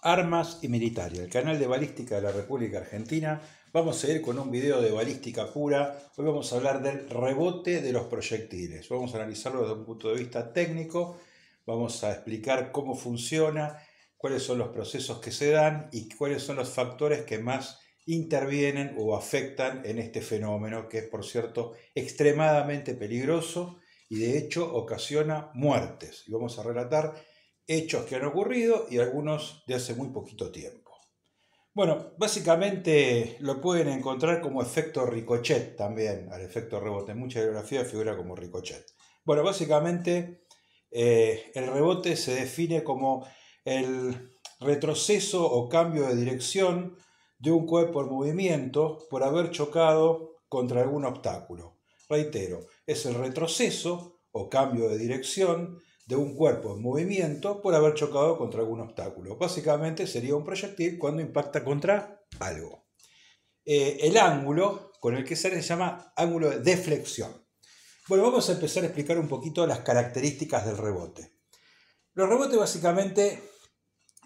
Armas y militares, el canal de balística de la República Argentina. Vamos a ir con un video de balística pura. Hoy vamos a hablar del rebote de los proyectiles. Vamos a analizarlo desde un punto de vista técnico. Vamos a explicar cómo funciona, cuáles son los procesos que se dan y cuáles son los factores que más intervienen o afectan en este fenómeno, que es, por cierto, extremadamente peligroso y de hecho ocasiona muertes. Y vamos a relatar hechos que han ocurrido y algunos de hace muy poquito tiempo. Bueno, básicamente lo pueden encontrar como efecto ricochet también, al efecto rebote. En mucha geografía figura como ricochet. Bueno, básicamente eh, el rebote se define como el retroceso o cambio de dirección de un cuerpo en movimiento por haber chocado contra algún obstáculo. Reitero, es el retroceso o cambio de dirección de un cuerpo en movimiento por haber chocado contra algún obstáculo. Básicamente sería un proyectil cuando impacta contra algo. Eh, el ángulo con el que se se llama ángulo de deflexión. Bueno, vamos a empezar a explicar un poquito las características del rebote. Los rebotes básicamente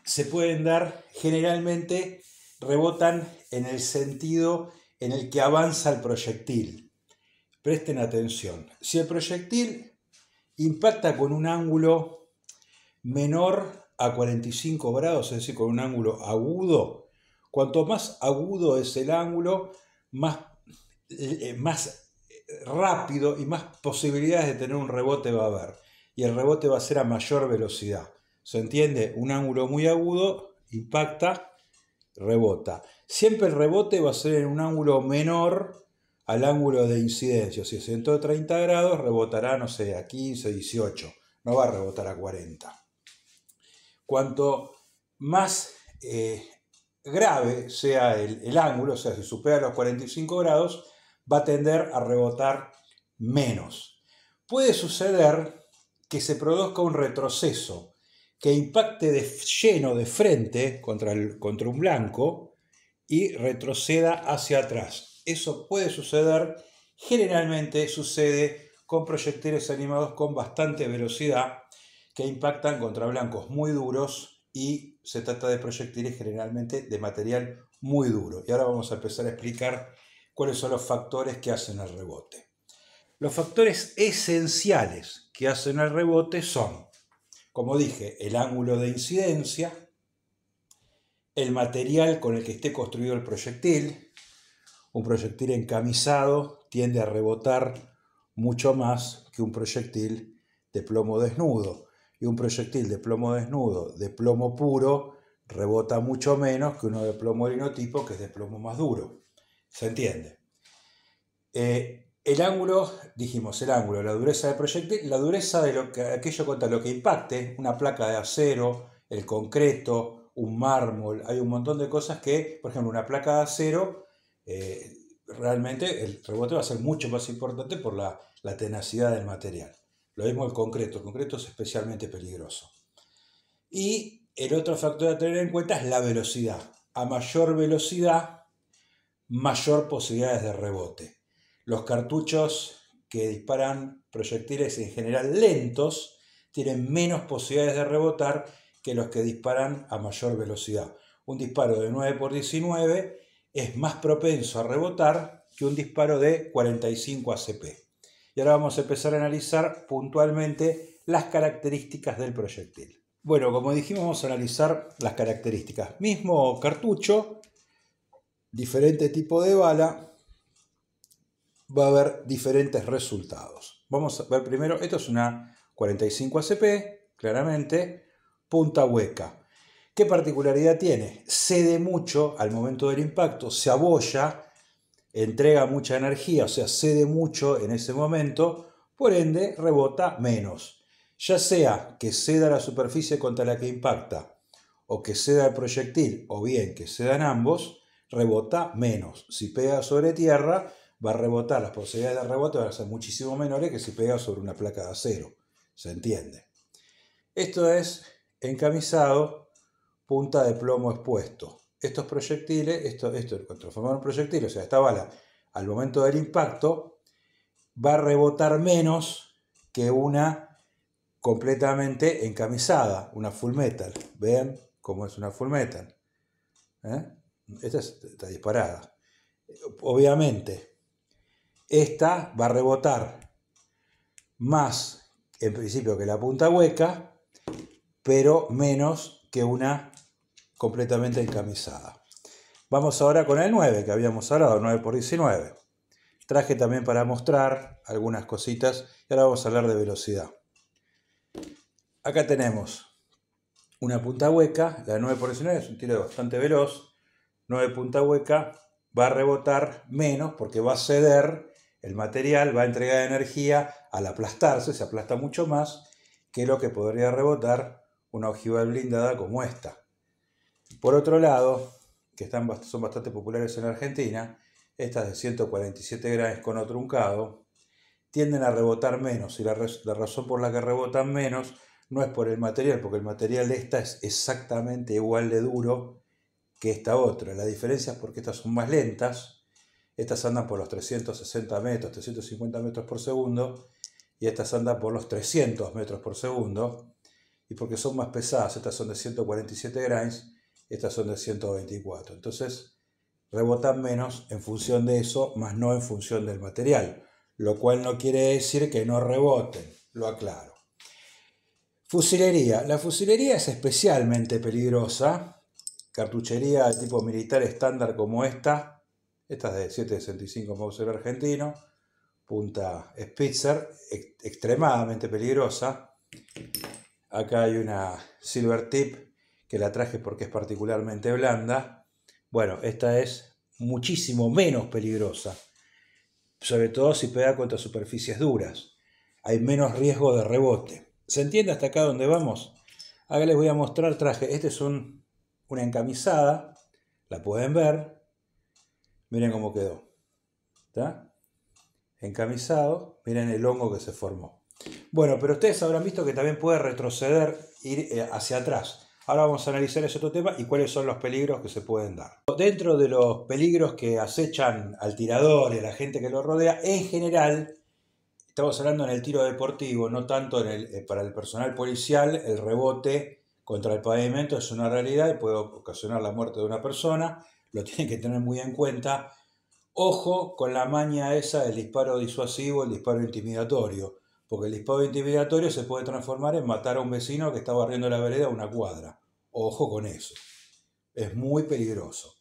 se pueden dar, generalmente rebotan en el sentido en el que avanza el proyectil. Presten atención. Si el proyectil impacta con un ángulo menor a 45 grados, es decir, con un ángulo agudo. Cuanto más agudo es el ángulo, más, eh, eh, más eh, rápido y más posibilidades de tener un rebote va a haber. Y el rebote va a ser a mayor velocidad. ¿Se entiende? Un ángulo muy agudo impacta, rebota. Siempre el rebote va a ser en un ángulo menor al ángulo de incidencia, si es 130 grados, rebotará, no sé, a 15, 18, no va a rebotar a 40. Cuanto más eh, grave sea el, ángulo, o sea, si supera los 45 grados, va a tender a rebotar menos. Puede suceder que se produzca un retroceso que impacte de lleno de frente contra un blanco y retroceda hacia atrás eso puede suceder, generalmente sucede con proyectiles animados con bastante velocidad que impactan contra blancos muy duros y se trata de proyectiles generalmente de material muy duro. Y ahora vamos a empezar a explicar cuáles son los factores que hacen el rebote. Los factores esenciales que hacen el rebote son, como dije, el ángulo de incidencia, el material con el que esté construido el proyectil, un proyectil encamisado tiende a rebotar mucho más que un proyectil de plomo desnudo. Y un proyectil de plomo desnudo, de plomo puro, rebota mucho menos que uno de plomo linotipo, que es de plomo más duro. ¿Se entiende? Eh, el ángulo, dijimos, el ángulo, la dureza del proyectil, la dureza de lo aquello contra lo que impacte, una placa de acero, el concreto, un mármol, hay un montón de cosas que, por ejemplo, una placa de acero eh, realmente el rebote va a ser mucho más importante por la, tenacidad del material. Lo mismo el concreto, el concreto es especialmente peligroso. Y el otro factor a tener en cuenta es la velocidad. A mayor velocidad, mayor posibilidades de rebote. Los cartuchos que disparan proyectiles en general lentos tienen menos posibilidades de rebotar que los que disparan a mayor velocidad. Un disparo de 9 por 19 es más propenso a rebotar que un disparo de 45 ACP. Y ahora vamos a empezar a analizar puntualmente las características del proyectil. Bueno, como dijimos, vamos a analizar las características. Mismo cartucho, diferente tipo de bala, va a haber diferentes resultados. Vamos a ver primero, esto es una 45 ACP, claramente, punta hueca. ¿Qué particularidad tiene? Cede mucho al momento del impacto, se abolla, entrega mucha energía, o sea, cede mucho en ese momento, por ende rebota menos. Ya sea que ceda la superficie contra la que impacta, o que ceda el proyectil, o bien que cedan ambos, rebota menos. Si pega sobre tierra, va a rebotar, las posibilidades de rebote van a ser muchísimo menores que si pega sobre una placa de acero. ¿Se entiende? Esto es encamisado punta de plomo expuesto. Estos proyectiles, esto, esto transformaron un proyectil, o sea, esta bala, al momento del impacto, va a rebotar menos que una completamente encamisada, una full metal. Vean cómo es una full metal. ¿Eh? Esta está disparada. Obviamente, esta va a rebotar más, en principio, que la punta hueca, pero menos que una completamente encamisada. Vamos ahora con el 9 que habíamos hablado, 9 x 19. Traje también para mostrar algunas cositas y ahora vamos a hablar de velocidad. Acá tenemos una punta hueca, la 9 x 19 es un tiro bastante veloz, 9 punta hueca, va a rebotar menos porque va a ceder el material, va a entregar energía al aplastarse, se aplasta mucho más que lo que podría rebotar una ojiva blindada como esta. Por otro lado, que son bastante populares en Argentina, estas de 147 grams con otro truncado, tienden a rebotar menos y la, razón por la que rebotan menos no es por el material, porque el material de esta es exactamente igual de duro que esta otra. La diferencia es porque estas son más lentas, estas andan por los 360 metros, 350 metros por segundo, y estas andan por los 300 metros por segundo, y porque son más pesadas, estas son de 147 grains, estas son de 124. Entonces, rebotan menos en función de eso, más no en función del material, lo cual no quiere decir que no reboten, lo aclaro. Fusilería. La fusilería es especialmente peligrosa. Cartuchería de tipo militar estándar como esta, esta es de 7.65 Mauser argentino, punta Spitzer, extremadamente peligrosa. Acá hay una Silver Tip que la traje porque es particularmente blanda, bueno, esta es muchísimo menos peligrosa, sobre todo si pega contra superficies duras. Hay menos riesgo de rebote. ¿Se entiende hasta acá donde vamos? Acá les voy a mostrar traje. Este es un, una encamisada, la pueden ver. Miren cómo quedó. ¿Está? Encamisado, miren el hongo que se formó. Bueno, pero ustedes habrán visto que también puede retroceder, ir eh, hacia atrás. Ahora vamos a analizar ese otro tema y cuáles son los peligros que se pueden dar. Dentro de los peligros que acechan al tirador y a la gente que lo rodea, en general, estamos hablando en el tiro deportivo, no tanto eh, para el personal policial, el rebote contra el pavimento es una realidad y puede ocasionar la muerte de una persona, lo tienen que tener muy en cuenta. Ojo con la maña esa del disparo disuasivo, el disparo intimidatorio, porque el disparo intimidatorio se puede transformar en matar a un vecino que está barriendo la vereda a una cuadra. Ojo con eso. Es muy peligroso.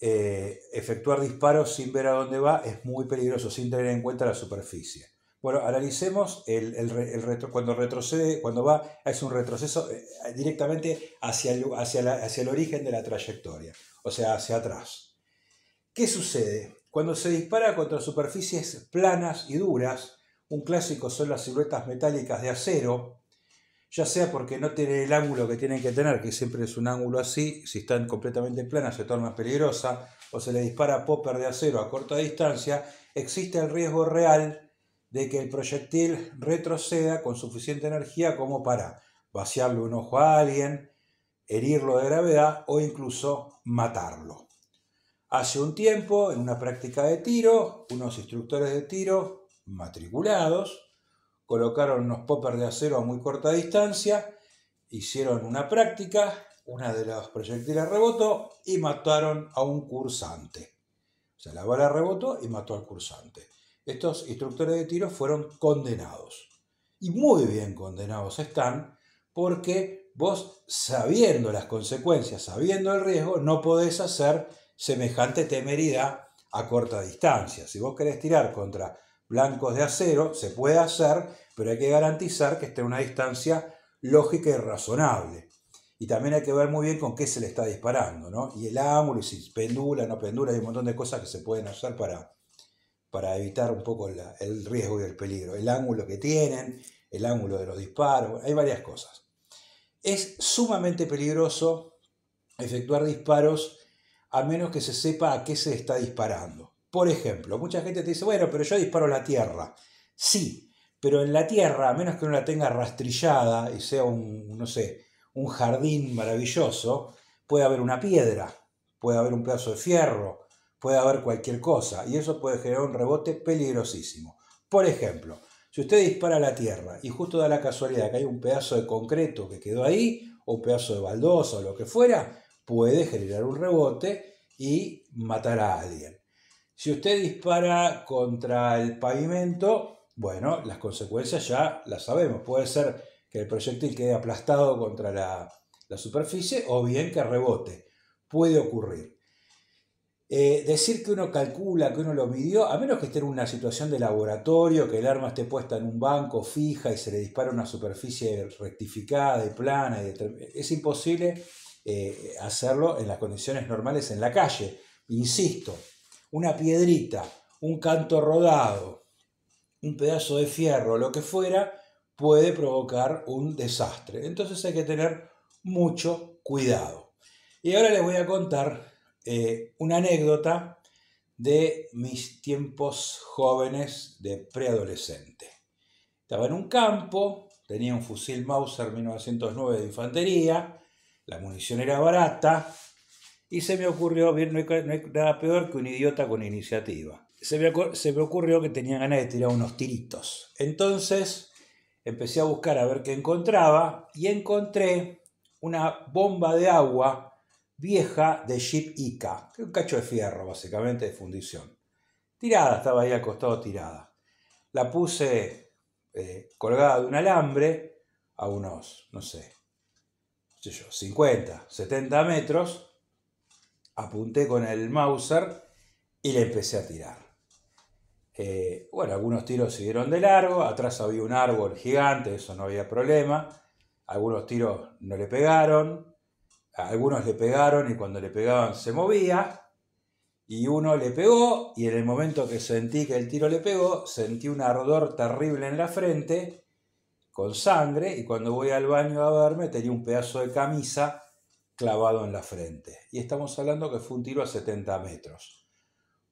Eh, efectuar disparos sin ver a dónde va es muy peligroso, sin tener en cuenta la superficie. Bueno, analicemos el, retro, cuando retrocede, cuando va, es un retroceso eh, directamente hacia hacia, hacia el origen de la trayectoria, o sea, hacia atrás. ¿Qué sucede? Cuando se dispara contra superficies planas y duras, un clásico son las siluetas metálicas de acero, ya sea porque no tiene el ángulo que tienen que tener, que siempre es un ángulo así, si están completamente planas se torna peligrosa, o se le dispara popper de acero a corta distancia, existe el riesgo real de que el proyectil retroceda con suficiente energía como para vaciarle un ojo a alguien, herirlo de gravedad o incluso matarlo. Hace un tiempo, en una práctica de tiro, unos instructores de tiro matriculados colocaron unos poppers de acero a muy corta distancia, hicieron una práctica, una de las proyectiles rebotó y mataron a un cursante. O sea, la bala rebotó y mató al cursante. Estos instructores de tiro fueron condenados. Y muy bien condenados están porque vos sabiendo las consecuencias, sabiendo el riesgo, no podés hacer semejante temeridad a corta distancia. Si vos querés tirar contra blancos de acero, se puede hacer, pero hay que garantizar que esté a una distancia lógica y razonable. Y también hay que ver muy bien con qué se le está disparando, ¿no? Y el ángulo, y si pendula, no pendula, hay un montón de cosas que se pueden hacer para, para evitar un poco el riesgo y el peligro. El ángulo que tienen, el ángulo de los disparos, hay varias cosas. Es sumamente peligroso efectuar disparos a menos que se sepa a qué se está disparando. Por ejemplo, mucha gente te dice, bueno, pero yo disparo la tierra. Sí, pero en la tierra, a menos que no la tenga rastrillada y sea un, no sé, un jardín maravilloso, puede haber una piedra, puede haber un pedazo de fierro, puede haber cualquier cosa, y eso puede generar un rebote peligrosísimo. Por ejemplo, si usted dispara a la tierra y justo da la casualidad que hay un pedazo de concreto que quedó ahí, o un pedazo de baldosa o lo que fuera, puede generar un rebote y matar a alguien. Si usted dispara contra el pavimento, bueno, las consecuencias ya las sabemos. Puede ser que el proyectil quede aplastado contra la, superficie o bien que rebote. Puede ocurrir. Eh, decir que uno calcula, que uno lo midió, a menos que esté en una situación de laboratorio, que el arma esté puesta en un banco fija y se le dispara una superficie rectificada y plana, y es imposible eh, hacerlo en las condiciones normales en la calle. Insisto, una piedrita, un canto rodado, un pedazo de fierro, lo que fuera, puede provocar un desastre. Entonces hay que tener mucho cuidado. Y ahora les voy a contar eh, una anécdota de mis tiempos jóvenes de preadolescente. Estaba en un campo, tenía un fusil Mauser 1909 de infantería, la munición era barata y se me ocurrió, bien, no no hay nada peor que un idiota con iniciativa se me, ocurrió que tenía ganas de tirar unos tiritos. Entonces empecé a buscar a ver qué encontraba y encontré una bomba de agua vieja de Jeep Ica, un cacho de fierro básicamente de fundición. Tirada, estaba ahí al costado tirada. La puse eh, colgada de un alambre a unos, no sé, 50, 70 metros, apunté con el Mauser y le empecé a tirar. Eh, bueno, algunos tiros siguieron de largo, atrás había un árbol gigante, eso no había problema. Algunos tiros no le pegaron, algunos le pegaron y cuando le pegaban se movía. Y uno le pegó y en el momento que sentí que el tiro le pegó, sentí un ardor terrible en la frente con sangre y cuando voy al baño a verme tenía un pedazo de camisa clavado en la frente. Y estamos hablando que fue un tiro a 70 metros.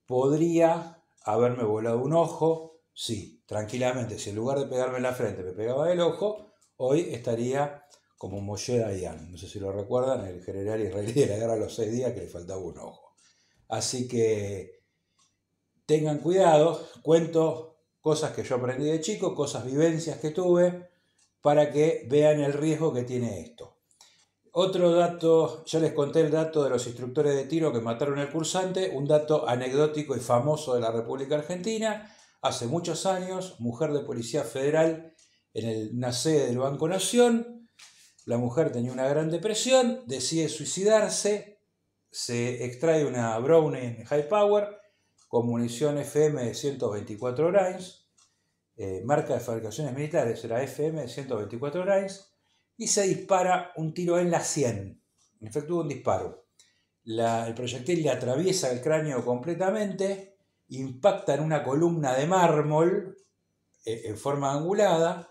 Podría haberme volado un ojo, sí, tranquilamente, si en lugar de pegarme en la frente me pegaba el ojo, hoy estaría como Moshe Dayan, no sé si lo recuerdan, el general israelí de la guerra los seis días que le faltaba un ojo. Así que tengan cuidado, cuento cosas que yo aprendí de chico, cosas, vivencias que tuve, para que vean el riesgo que tiene esto. Otro dato, ya les conté el dato de los instructores de tiro que mataron al cursante, un dato anecdótico y famoso de la República Argentina. Hace muchos años, mujer de Policía Federal en el, una del Banco Nación, la mujer tenía una gran depresión, decide suicidarse, se extrae una Browning High Power con munición FM de 124 grains, eh, marca de fabricaciones militares, era FM de 124 grains, y se dispara un tiro en la sien. En efecto, un disparo. el proyectil le atraviesa el cráneo completamente, impacta en una columna de mármol eh, en forma angulada,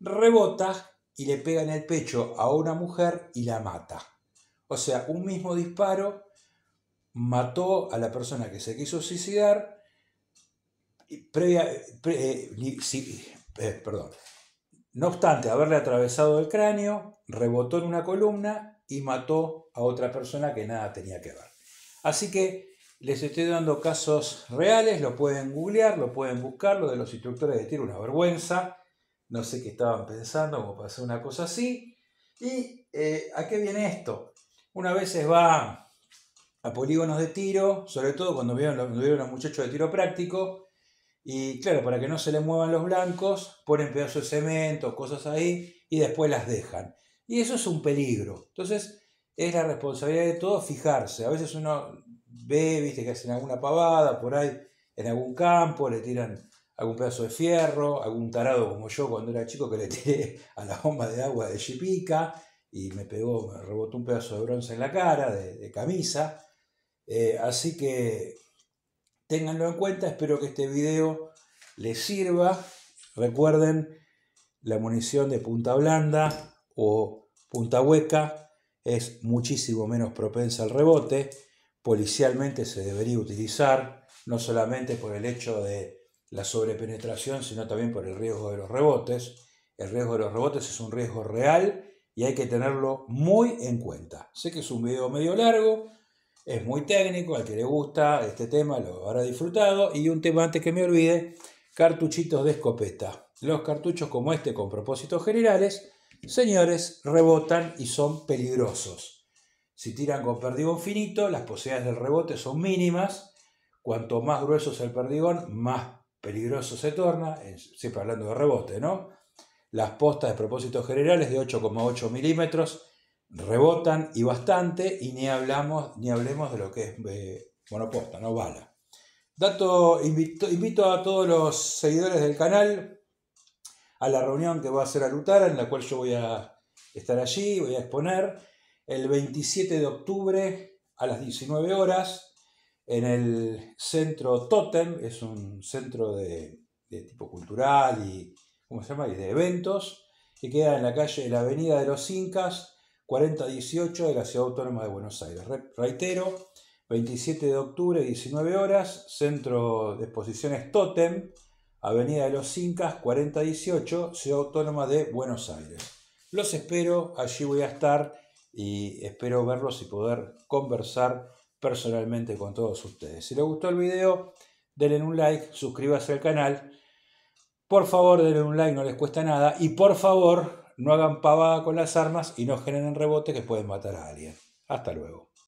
rebota y le pega en el pecho a una mujer y la mata. O sea, un mismo disparo mató a la persona que se quiso suicidar, eh, eh, perdón, no obstante haberle atravesado el cráneo, rebotó en una columna y mató a otra persona que nada tenía que ver. Así que les estoy dando casos reales, lo pueden googlear, lo pueden buscar, lo de los instructores de tiro, una vergüenza. No sé qué estaban pensando, como pasó una cosa así. ¿Y eh, a qué viene esto? Una vez va a polígonos de tiro, sobre todo cuando vieron, a los muchachos de tiro práctico, y claro, para que no se le muevan los blancos, ponen pedazos de cemento, cosas ahí, y después las dejan. Y eso es un peligro. Entonces, es la responsabilidad de todos fijarse. A veces uno ve, viste, que hacen alguna pavada por ahí, en algún campo, le tiran algún pedazo de fierro, algún tarado como yo cuando era chico que le tiré a la bomba de agua de Chipica y me pegó, me rebotó un pedazo de bronce en la cara, de, camisa. Eh, así que Ténganlo en cuenta, espero que este video les sirva. Recuerden, la munición de punta blanda o punta hueca es muchísimo menos propensa al rebote. Policialmente se debería utilizar, no solamente por el hecho de la sobrepenetración, sino también por el riesgo de los rebotes. El riesgo de los rebotes es un riesgo real y hay que tenerlo muy en cuenta. Sé que es un video medio largo, es muy técnico, al que le gusta este tema lo habrá disfrutado. Y un tema antes que me olvide, cartuchitos de escopeta. Los cartuchos como este con propósitos generales, señores, rebotan y son peligrosos. Si tiran con perdigón finito, las posibilidades del rebote son mínimas. Cuanto más grueso es el perdigón, más peligroso se torna, siempre hablando de rebote, ¿no? Las postas de propósitos generales de 8,8 milímetros rebotan y bastante, y ni, hablamos, ni hablemos de lo que es monoposta, eh, no bala. Dato, invito, a todos los seguidores del canal a la reunión que va a hacer a Lutara, en la cual yo voy a estar allí, voy a exponer, el 27 de octubre a las 19 horas, en el centro Totem, es un centro de, tipo cultural y, ¿cómo de eventos, que queda en la calle, en la avenida de los Incas, 4018 de la Ciudad Autónoma de Buenos Aires. Reitero, 27 de octubre, 19 horas, Centro de Exposiciones Totem, Avenida de los Incas, 4018, Ciudad Autónoma de Buenos Aires. Los espero, allí voy a estar y espero verlos y poder conversar personalmente con todos ustedes. Si les gustó el video, denle un like, suscríbase al canal. Por favor, denle un like, no les cuesta nada. Y por favor, no hagan pavada con las armas y no generen rebote que pueden matar a alguien. Hasta luego.